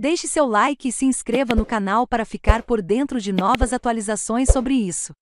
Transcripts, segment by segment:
Deixe seu like e se inscreva no canal para ficar por dentro de novas atualizações sobre isso.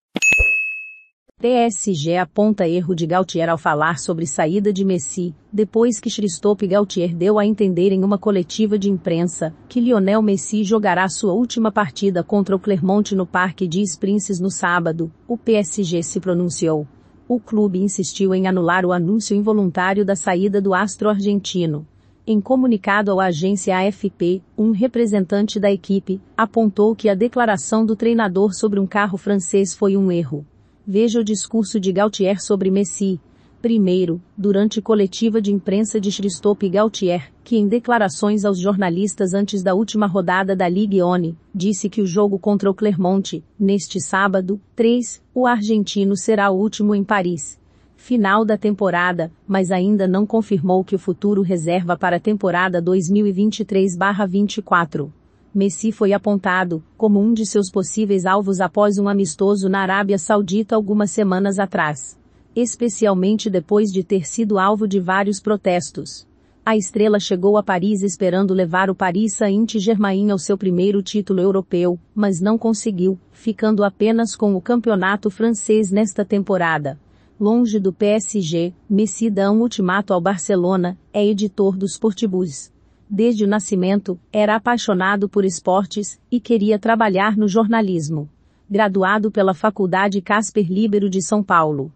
TSG aponta erro de Gautier ao falar sobre saída de Messi, depois que Christophe Gautier deu a entender em uma coletiva de imprensa que Lionel Messi jogará sua última partida contra o Clermont no Parque de Princes no sábado, o PSG se pronunciou. O clube insistiu em anular o anúncio involuntário da saída do astro argentino, em comunicado à agência AFP, um representante da equipe apontou que a declaração do treinador sobre um carro francês foi um erro. Veja o discurso de Gaultier sobre Messi. Primeiro, durante coletiva de imprensa de Christophe Gaultier, que em declarações aos jornalistas antes da última rodada da Ligue 1 disse que o jogo contra o Clermont, neste sábado, 3, o argentino será o último em Paris final da temporada, mas ainda não confirmou que o futuro reserva para a temporada 2023-24. Messi foi apontado como um de seus possíveis alvos após um amistoso na Arábia Saudita algumas semanas atrás. Especialmente depois de ter sido alvo de vários protestos. A estrela chegou a Paris esperando levar o Paris Saint-Germain ao seu primeiro título europeu, mas não conseguiu, ficando apenas com o campeonato francês nesta temporada longe do PSG, Messi dá um ultimato ao Barcelona, é editor do Portibus. Desde o nascimento, era apaixonado por esportes e queria trabalhar no jornalismo. Graduado pela Faculdade Casper Libero de São Paulo,